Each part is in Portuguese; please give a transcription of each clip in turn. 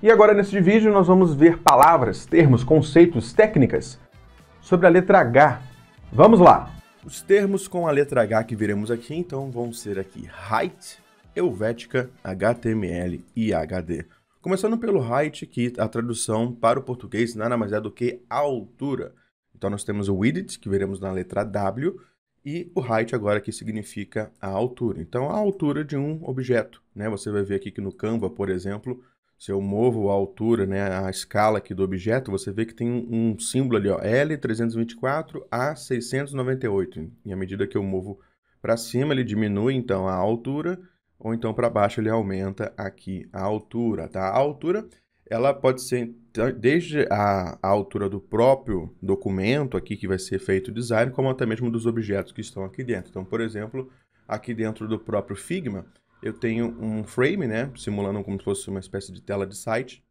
E agora neste vídeo nós vamos ver palavras, termos, conceitos, técnicas sobre a letra H. Vamos lá! Os termos com a letra H que veremos aqui então vão ser aqui height, helvética, HTML e HD. Começando pelo height, que a tradução para o português nada mais é do que altura. Então nós temos o width, que veremos na letra W, e o height agora que significa a altura. Então a altura de um objeto, né? Você vai ver aqui que no Canva, por exemplo, se eu movo a altura, né, a escala aqui do objeto, você vê que tem um, um símbolo ali, ó, L324 a 698. E à medida que eu movo para cima, ele diminui então a altura, ou então para baixo ele aumenta aqui a altura, tá? A altura, ela pode ser então, desde a, a altura do próprio documento aqui que vai ser feito o design, como até mesmo dos objetos que estão aqui dentro. Então, por exemplo, aqui dentro do próprio Figma, eu tenho um frame, né, simulando como se fosse uma espécie de tela de site,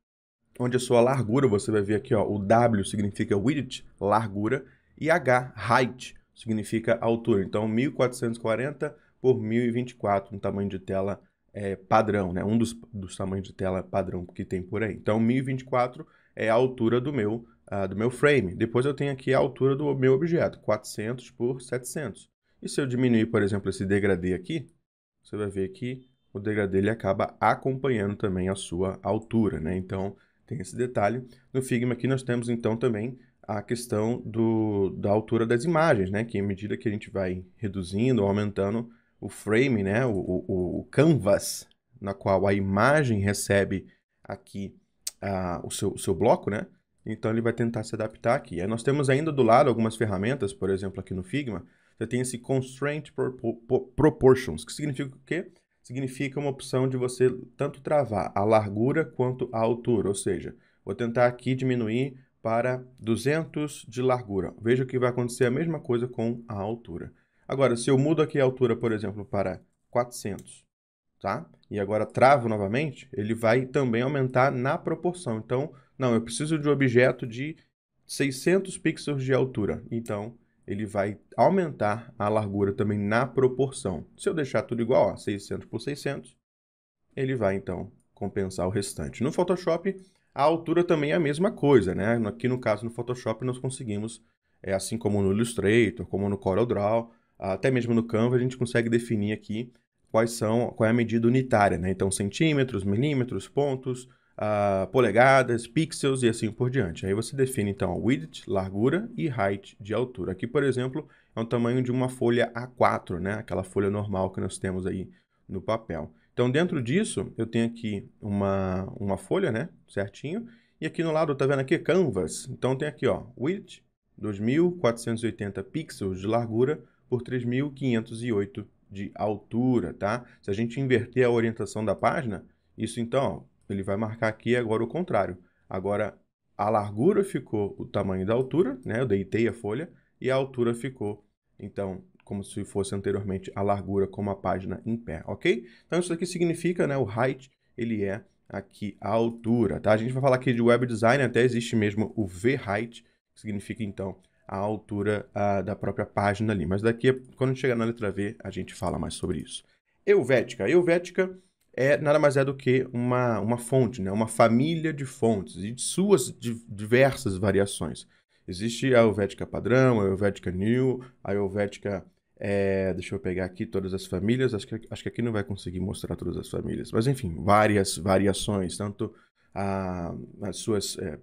onde a sua largura, você vai ver aqui, ó, o W significa width, largura, e H, height, significa altura. Então, 1440 por 1024, um tamanho de tela é, padrão, né? Um dos, dos tamanhos de tela padrão que tem por aí. Então, 1024 é a altura do meu, uh, do meu frame. Depois eu tenho aqui a altura do meu objeto, 400 por 700. E se eu diminuir, por exemplo, esse degradê aqui, você vai ver que o degradê ele acaba acompanhando também a sua altura, né? Então, tem esse detalhe. No Figma aqui nós temos então também a questão do, da altura das imagens, né? Que à medida que a gente vai reduzindo ou aumentando o frame, né? O, o, o canvas na qual a imagem recebe aqui uh, o, seu, o seu bloco, né? Então ele vai tentar se adaptar aqui. Aí nós temos ainda do lado algumas ferramentas, por exemplo, aqui no Figma, você tem esse constraint proportions, que significa o quê? Significa uma opção de você tanto travar a largura quanto a altura, ou seja, vou tentar aqui diminuir para 200 de largura. Veja que vai acontecer a mesma coisa com a altura. Agora, se eu mudo aqui a altura, por exemplo, para 400, tá? E agora travo novamente, ele vai também aumentar na proporção. Então, não, eu preciso de um objeto de 600 pixels de altura. Então, ele vai aumentar a largura também na proporção. Se eu deixar tudo igual, ó, 600 por 600, ele vai então compensar o restante. No Photoshop, a altura também é a mesma coisa, né? Aqui no caso, no Photoshop, nós conseguimos, é, assim como no Illustrator, como no CorelDRAW, até mesmo no Canva, a gente consegue definir aqui quais são, qual é a medida unitária, né? Então, centímetros, milímetros, pontos, uh, polegadas, pixels e assim por diante. Aí você define então width, largura e height de altura. Aqui, por exemplo, é o tamanho de uma folha A4, né? aquela folha normal que nós temos aí no papel. Então, dentro disso, eu tenho aqui uma, uma folha, né? Certinho. E aqui no lado, tá vendo aqui? Canvas. Então, tem aqui, ó, width, 2480 pixels de largura por 3508 de altura, tá? Se a gente inverter a orientação da página, isso então, ele vai marcar aqui agora o contrário. Agora, a largura ficou o tamanho da altura, né? Eu deitei a folha e a altura ficou, então, como se fosse anteriormente a largura como a página em pé, ok? Então, isso aqui significa, né? O height, ele é aqui a altura, tá? A gente vai falar aqui de web design, até existe mesmo o V-height, que significa, então, a altura ah, da própria página ali. Mas daqui, quando chegar na letra V, a gente fala mais sobre isso. Euvética... Helvética é nada mais é do que uma, uma fonte, né? uma família de fontes e de suas diversas variações. Existe a Helvética padrão, a Helvética new, a Helvética. É, deixa eu pegar aqui todas as famílias, acho que, acho que aqui não vai conseguir mostrar todas as famílias, mas enfim, várias variações, tanto a, as suas é,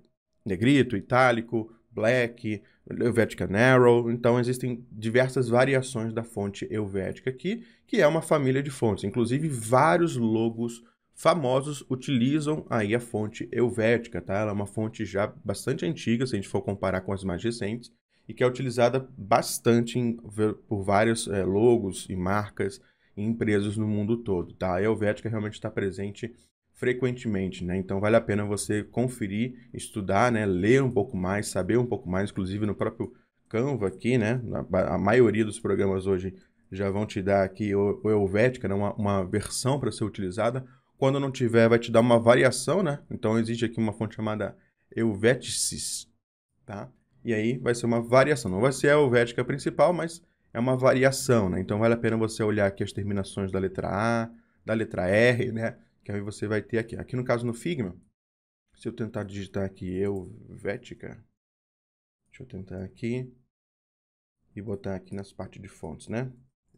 negrito, itálico, Black, Helvetica Narrow. Então, existem diversas variações da fonte Helvetica aqui, que é uma família de fontes. Inclusive, vários logos famosos utilizam aí a fonte Helvetica, tá? Ela é uma fonte já bastante antiga, se a gente for comparar com as mais recentes, e que é utilizada bastante em, por vários é, logos e marcas e empresas no mundo todo, tá? A Helvetica realmente está presente frequentemente, né? Então vale a pena você conferir, estudar, né? Ler um pouco mais, saber um pouco mais, inclusive no próprio Canva aqui, né? A maioria dos programas hoje já vão te dar aqui o, Helvética, né? uma, uma versão para ser utilizada. Quando não tiver, vai te dar uma variação, né? Então existe aqui uma fonte chamada Helveticis, tá? E aí vai ser uma variação. Não vai ser a Helvética principal, mas é uma variação, né? Então vale a pena você olhar aqui as terminações da letra A, da letra R, né? que aí você vai ter aqui. Aqui no caso no Figma, se eu tentar digitar aqui Helvetica, deixa eu tentar aqui e botar aqui nas partes de fontes, né?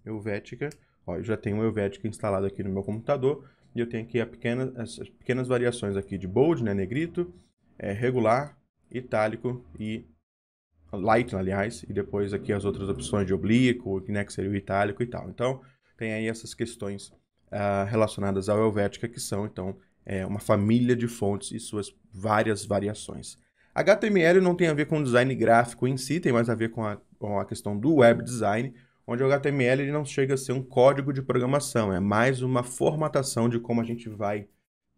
Helvetica, ó, eu já tenho o Helvetica instalado aqui no meu computador e eu tenho aqui a pequena, as pequenas variações aqui de bold, né, negrito, é, regular, itálico e light, aliás, e depois aqui as outras opções de oblíquo, né, que seria o itálico e tal. Então, tem aí essas questões uh, relacionadas ao Helvética, que são, então, é, uma família de fontes e suas várias variações. HTML não tem a ver com design gráfico em si, tem mais a ver com a, com a questão do web design, onde o HTML ele não chega a ser um código de programação, é mais uma formatação de como a gente vai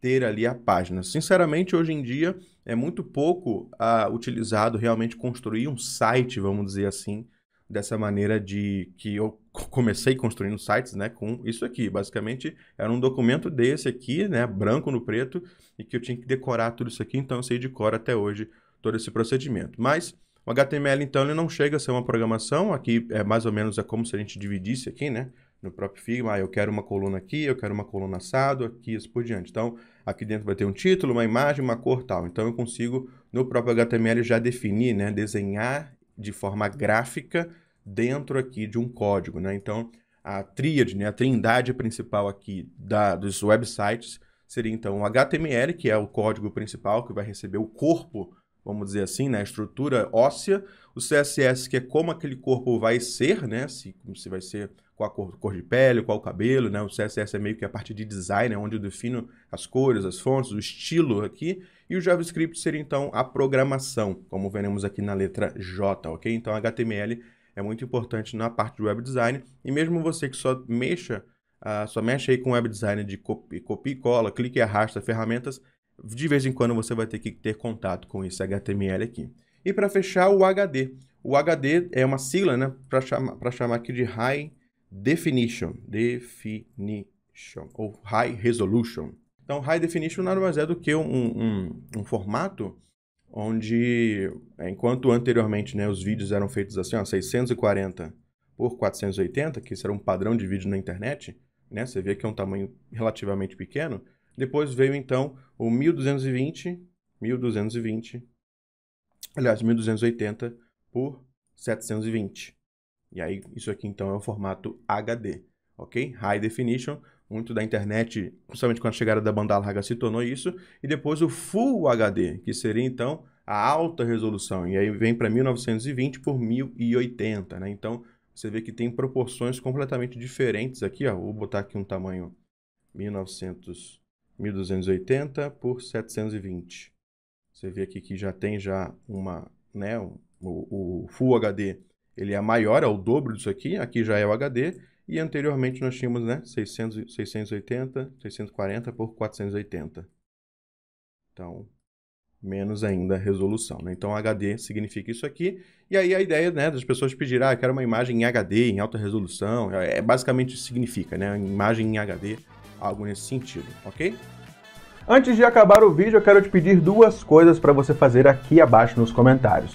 ter ali a página. Sinceramente, hoje em dia é muito pouco uh, utilizado realmente construir um site, vamos dizer assim, dessa maneira de que eu comecei construindo sites, né, com isso aqui. Basicamente era um documento desse aqui, né, branco no preto, e que eu tinha que decorar tudo isso aqui, então eu sei de cor até hoje todo esse procedimento. Mas o HTML então ele não chega a ser uma programação, aqui é mais ou menos é como se a gente dividisse aqui, né, no próprio Figma, ah, eu quero uma coluna aqui, eu quero uma coluna assado, aqui e assim por diante. Então, aqui dentro vai ter um título, uma imagem, uma cor tal. Então eu consigo no próprio HTML já definir, né, desenhar de forma gráfica dentro aqui de um código, né? Então, a tríade, né, a trindade principal aqui da, dos websites seria então o HTML, que é o código principal que vai receber o corpo, vamos dizer assim, né, a estrutura óssea, o CSS, que é como aquele corpo vai ser, né, se, se vai ser qual a cor, cor, de pele, qual o cabelo, né? O CSS é meio que a parte de design, né? onde eu defino as cores, as fontes, o estilo aqui. E o JavaScript seria, então, a programação, como veremos aqui na letra J, ok? Então, HTML é muito importante na parte de web design. E mesmo você que só mexa, uh, só mexe aí com web design de copia, copia e cola, clique e arrasta ferramentas, de vez em quando você vai ter que ter contato com esse HTML aqui. E para fechar, o HD. O HD é uma sigla, né, para chamar, chamar aqui de High definition, definition ou high resolution. Então, high definition nada mais é do que um, um, um formato onde, enquanto anteriormente né, os vídeos eram feitos assim, ó, 640 por 480, que isso era um padrão de vídeo na internet, né, você vê que é um tamanho relativamente pequeno. Depois veio então o 1220, 1220, aliás, 1280 por 720. E aí, isso aqui então é o formato HD, ok? High Definition, muito da internet, principalmente quando a chegada da banda larga, se tornou isso. E depois o Full HD, que seria então a alta resolução. E aí vem para 1920 por 1080, né? Então, você vê que tem proporções completamente diferentes aqui, ó. Vou botar aqui um tamanho 1900, 1280 por 720. Você vê aqui que já tem já uma, né, o, o Full HD ele é maior, é o dobro disso aqui, aqui já é o HD, e anteriormente nós tínhamos né, 600, 680, 640 por 480. Então, menos ainda a resolução. Né? Então, HD significa isso aqui. E aí a ideia né, das pessoas pedir, ah, eu quero uma imagem em HD, em alta resolução. É, é basicamente isso significa, né? Imagem em HD, algo nesse sentido, ok? Antes de acabar o vídeo, eu quero te pedir duas coisas para você fazer aqui abaixo nos comentários.